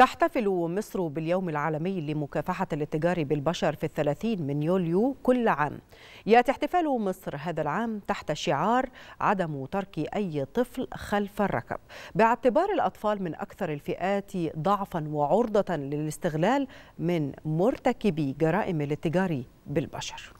تحتفل مصر باليوم العالمي لمكافحة الاتجار بالبشر في الثلاثين من يوليو كل عام يأتي احتفال مصر هذا العام تحت شعار عدم ترك أي طفل خلف الركب باعتبار الأطفال من أكثر الفئات ضعفا وعرضة للاستغلال من مرتكبي جرائم الاتجار بالبشر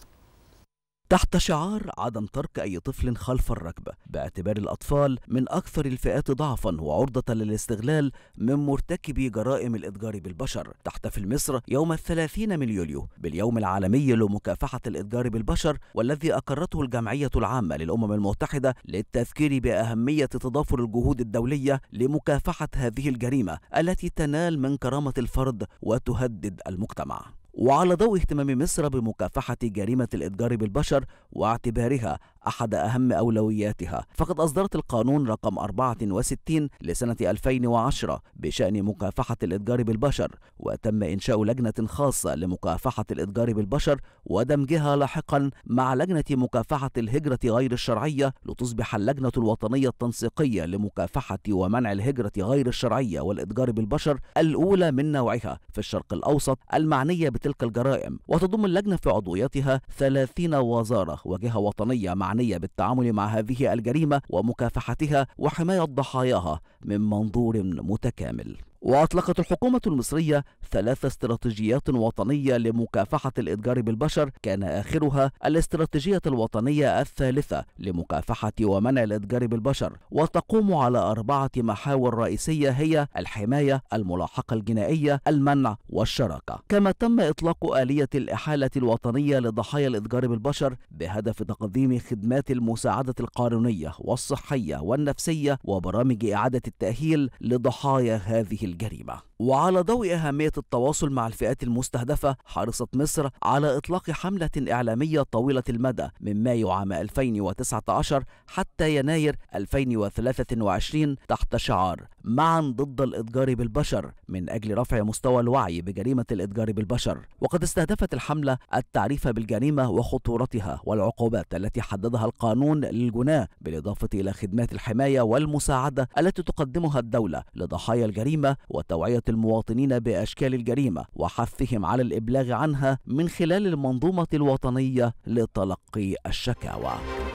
تحت شعار عدم ترك أي طفل خلف الركبة باعتبار الأطفال من أكثر الفئات ضعفا وعرضة للاستغلال من مرتكبي جرائم الإتجار بالبشر تحتفل مصر يوم الثلاثين من يوليو باليوم العالمي لمكافحة الإتجار بالبشر والذي أقرته الجمعية العامة للأمم المتحدة للتذكير بأهمية تضافر الجهود الدولية لمكافحة هذه الجريمة التي تنال من كرامة الفرد وتهدد المجتمع وعلى ضوء اهتمام مصر بمكافحة جريمة الإتجار بالبشر واعتبارها أحد أهم أولوياتها فقد أصدرت القانون رقم 64 لسنة 2010 بشأن مكافحة الإتجار بالبشر وتم إنشاء لجنة خاصة لمكافحة الإتجار بالبشر ودمجها لاحقا مع لجنة مكافحة الهجرة غير الشرعية لتصبح اللجنة الوطنية التنسيقية لمكافحة ومنع الهجرة غير الشرعية والإتجار بالبشر الأولى من نوعها في الشرق الأوسط المعنية بتلك الجرائم وتضم اللجنة في عضويتها 30 وزارة وجهة وطنية مع المعنية بالتعامل مع هذه الجريمة ومكافحتها وحماية ضحاياها من منظور متكامل وأطلقت الحكومة المصرية ثلاث استراتيجيات وطنية لمكافحة الإتجار بالبشر كان آخرها الاستراتيجية الوطنية الثالثة لمكافحة ومنع الإتجار بالبشر وتقوم على أربعة محاور رئيسية هي الحماية الملاحقة الجنائية المنع والشراكة كما تم إطلاق آلية الإحالة الوطنية لضحايا الإتجار بالبشر بهدف تقديم خدمات المساعدة القانونية والصحية والنفسية وبرامج إعادة التأهيل لضحايا هذه الجريمة وعلى ضوء أهمية التواصل مع الفئات المستهدفة حرصت مصر على إطلاق حملة إعلامية طويلة المدى من مايو عام 2019 حتى يناير 2023 تحت شعار معا ضد الإتجار بالبشر من أجل رفع مستوى الوعي بجريمة الإتجار بالبشر وقد استهدفت الحملة التعريف بالجريمة وخطورتها والعقوبات التي حددها القانون للجناة بالإضافة إلى خدمات الحماية والمساعدة التي تقدمها الدولة لضحايا الجريمة وتوعية المواطنين بأشكال الجريمة وحثهم على الإبلاغ عنها من خلال المنظومة الوطنية لتلقي الشكاوى